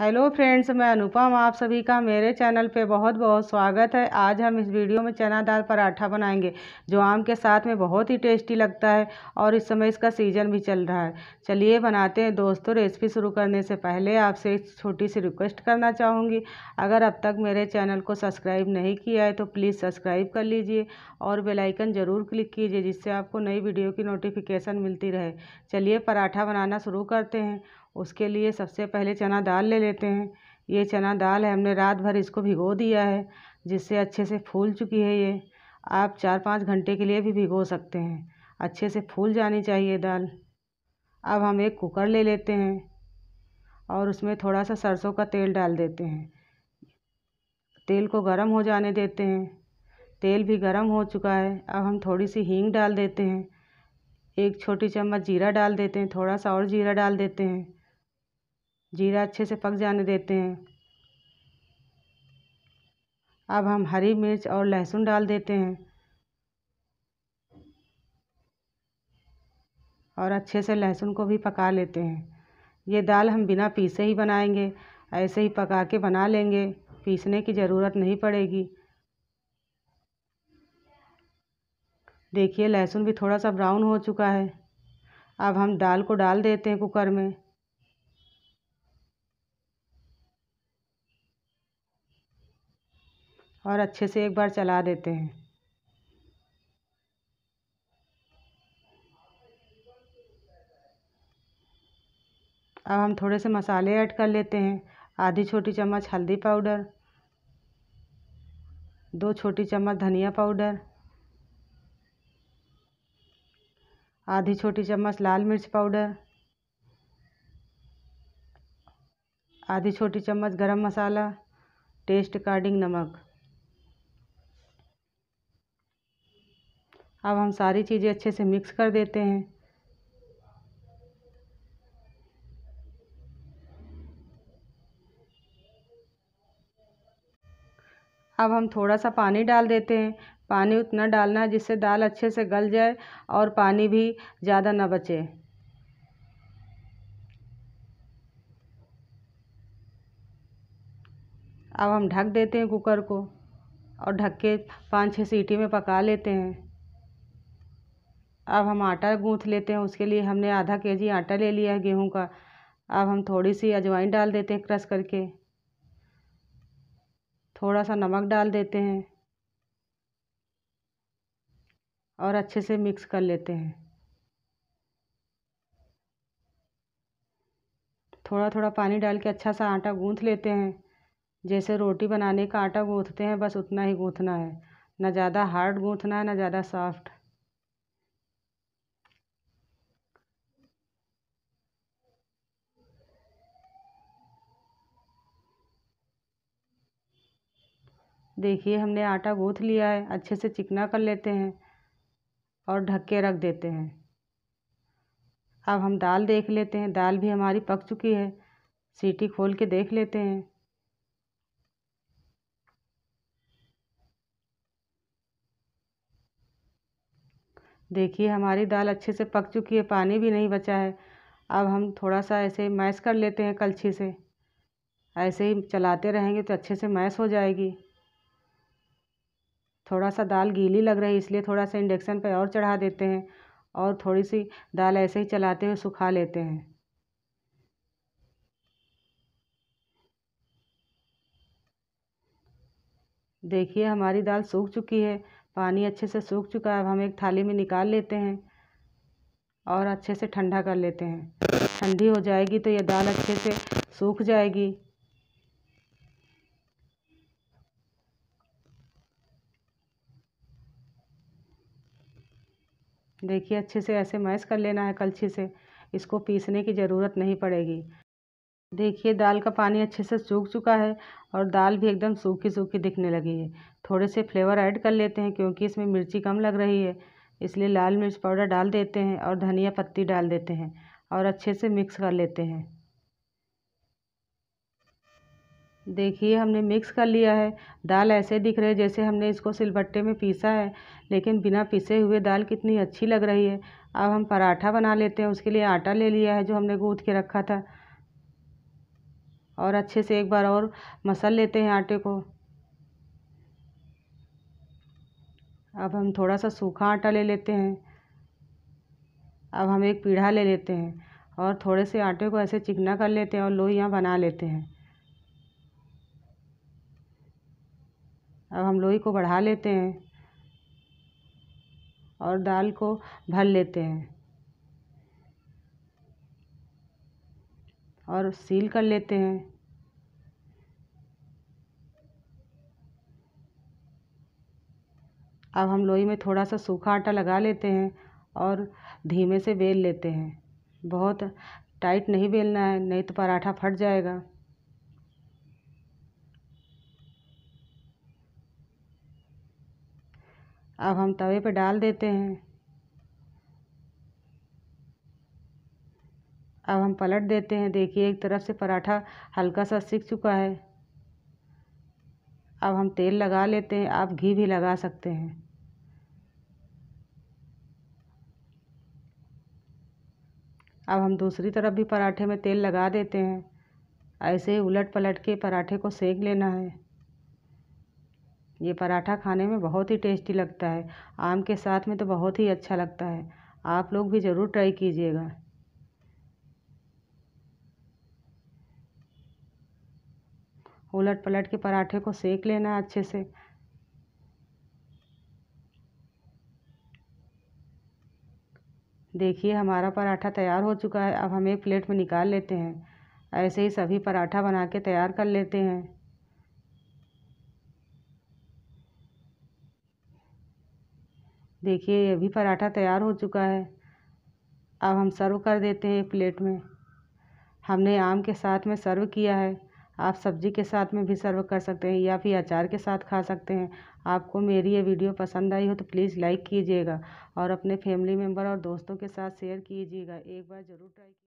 hello friends मैं अनुपम आप सभी का मेरे चैनल पे बहुत बहुत स्वागत है आज हम इस वीडियो में चना दाल पराठा बनाएंगे जो आम के साथ में बहुत ही टेस्टी लगता है और इस समय इसका सीजन भी चल रहा है चलिए बनाते हैं दोस्तों रेसिपी शुरू करने से पहले आपसे एक छोटी सी रिक्वेस्ट करना चाहूँगी अगर अब तक मेरे चैनल को सब्सक्राइब नहीं किया है तो प्लीज़ सब्सक्राइब कर लीजिए और बेलाइकन ज़रूर क्लिक कीजिए जिससे आपको नई वीडियो की नोटिफिकेशन मिलती रहे चलिए पराठा बनाना शुरू करते हैं उसके लिए सबसे पहले चना दाल ले लेते हैं ये चना दाल है हमने रात भर इसको भिगो दिया है जिससे अच्छे से फूल चुकी है ये आप चार पाँच घंटे के लिए भी भिगो सकते हैं अच्छे से फूल जानी चाहिए दाल अब हम एक कुकर ले लेते हैं और उसमें थोड़ा सा सरसों का तेल डाल देते हैं तेल को गर्म हो जाने देते हैं तेल भी गर्म हो चुका है अब हम थोड़ी सी हींग डाल देते हैं एक छोटी चम्मच जीरा डाल देते हैं थोड़ा सा और जीरा डाल देते हैं जीरा अच्छे से पक जाने देते हैं अब हम हरी मिर्च और लहसुन डाल देते हैं और अच्छे से लहसुन को भी पका लेते हैं ये दाल हम बिना पीसे ही बनाएंगे ऐसे ही पका के बना लेंगे पीसने की ज़रूरत नहीं पड़ेगी देखिए लहसुन भी थोड़ा सा ब्राउन हो चुका है अब हम दाल को डाल देते हैं कुकर में और अच्छे से एक बार चला देते हैं अब हम थोड़े से मसाले ऐड कर लेते हैं आधी छोटी चम्मच हल्दी पाउडर दो छोटी चम्मच धनिया पाउडर आधी छोटी चम्मच लाल मिर्च पाउडर आधी छोटी चम्मच गरम मसाला टेस्ट अकॉर्डिंग नमक अब हम सारी चीज़ें अच्छे से मिक्स कर देते हैं अब हम थोड़ा सा पानी डाल देते हैं पानी उतना डालना है जिससे दाल अच्छे से गल जाए और पानी भी ज़्यादा ना बचे अब हम ढक देते हैं कुकर को और ढक के पाँच छः सीटी में पका लेते हैं अब हम आटा गूँथ लेते हैं उसके लिए हमने आधा के जी आटा ले लिया है गेहूँ का अब हम थोड़ी सी अजवाइन डाल देते हैं क्रश करके थोड़ा सा नमक डाल देते हैं और अच्छे से मिक्स कर लेते हैं थोड़ा थोड़ा पानी डाल के अच्छा सा आटा गूँथ लेते हैं जैसे रोटी बनाने का आटा गूँथते हैं बस उतना ही गूँथना है ना ज़्यादा हार्ड गूँथना है ना ज़्यादा सॉफ्ट देखिए हमने आटा गूँथ लिया है अच्छे से चिकना कर लेते हैं और ढक के रख देते हैं अब हम दाल देख लेते हैं दाल भी हमारी पक चुकी है सीटी खोल के देख लेते हैं देखिए हमारी दाल अच्छे से पक चुकी है पानी भी नहीं बचा है अब हम थोड़ा सा ऐसे मैश कर लेते हैं कलछी से ऐसे ही चलाते रहेंगे तो अच्छे से मैश हो जाएगी थोड़ा सा दाल गीली लग रही है इसलिए थोड़ा सा इंडक्शन पर और चढ़ा देते हैं और थोड़ी सी दाल ऐसे ही चलाते हुए सुखा लेते हैं देखिए हमारी दाल सूख चुकी है पानी अच्छे से सूख चुका है अब हम एक थाली में निकाल लेते हैं और अच्छे से ठंडा कर लेते हैं ठंडी हो जाएगी तो यह दाल अच्छे से सूख जाएगी देखिए अच्छे से ऐसे मैश कर लेना है कलछी से इसको पीसने की ज़रूरत नहीं पड़ेगी देखिए दाल का पानी अच्छे से सूख चुका है और दाल भी एकदम सूखी सूखी दिखने लगी है थोड़े से फ्लेवर ऐड कर लेते हैं क्योंकि इसमें मिर्ची कम लग रही है इसलिए लाल मिर्च पाउडर डाल देते हैं और धनिया पत्ती डाल देते हैं और अच्छे से मिक्स कर लेते हैं देखिए हमने मिक्स कर लिया है दाल ऐसे दिख रहे जैसे हमने इसको सिलबट्टे में पीसा है लेकिन बिना पीसे हुए दाल कितनी अच्छी लग रही है अब हम पराठा बना लेते हैं उसके लिए आटा ले लिया है जो हमने गूँथ के रखा था और अच्छे से एक बार और मसल लेते हैं आटे को अब हम थोड़ा सा सूखा आटा ले लेते हैं अब हम एक पीढ़ा ले लेते हैं और थोड़े से आटे को ऐसे चिकना कर लेते हैं और लोहियाँ बना लेते हैं अब हम लोई को बढ़ा लेते हैं और दाल को भर लेते हैं और सील कर लेते हैं अब हम लोई में थोड़ा सा सूखा आटा लगा लेते हैं और धीमे से बेल लेते हैं बहुत टाइट नहीं बेलना है नहीं तो पराठा फट जाएगा अब हम तवे पर डाल देते हैं अब हम पलट देते हैं देखिए एक तरफ से पराठा हल्का सा सीख चुका है अब हम तेल लगा लेते हैं आप घी भी लगा सकते हैं अब हम दूसरी तरफ भी पराठे में तेल लगा देते हैं ऐसे ही उलट पलट के पराठे को सेक लेना है ये पराठा खाने में बहुत ही टेस्टी लगता है आम के साथ में तो बहुत ही अच्छा लगता है आप लोग भी ज़रूर ट्राई कीजिएगा उलट पलट के पराठे को सेक लेना अच्छे से देखिए हमारा पराठा तैयार हो चुका है अब हम एक प्लेट में निकाल लेते हैं ऐसे ही सभी पराठा बना के तैयार कर लेते हैं देखिए अभी पराठा तैयार हो चुका है अब हम सर्व कर देते हैं प्लेट में हमने आम के साथ में सर्व किया है आप सब्जी के साथ में भी सर्व कर सकते हैं या फिर अचार के साथ खा सकते हैं आपको मेरी ये वीडियो पसंद आई हो तो प्लीज़ लाइक कीजिएगा और अपने फैमिली मेम्बर और दोस्तों के साथ शेयर कीजिएगा एक बार ज़रूर ट्राई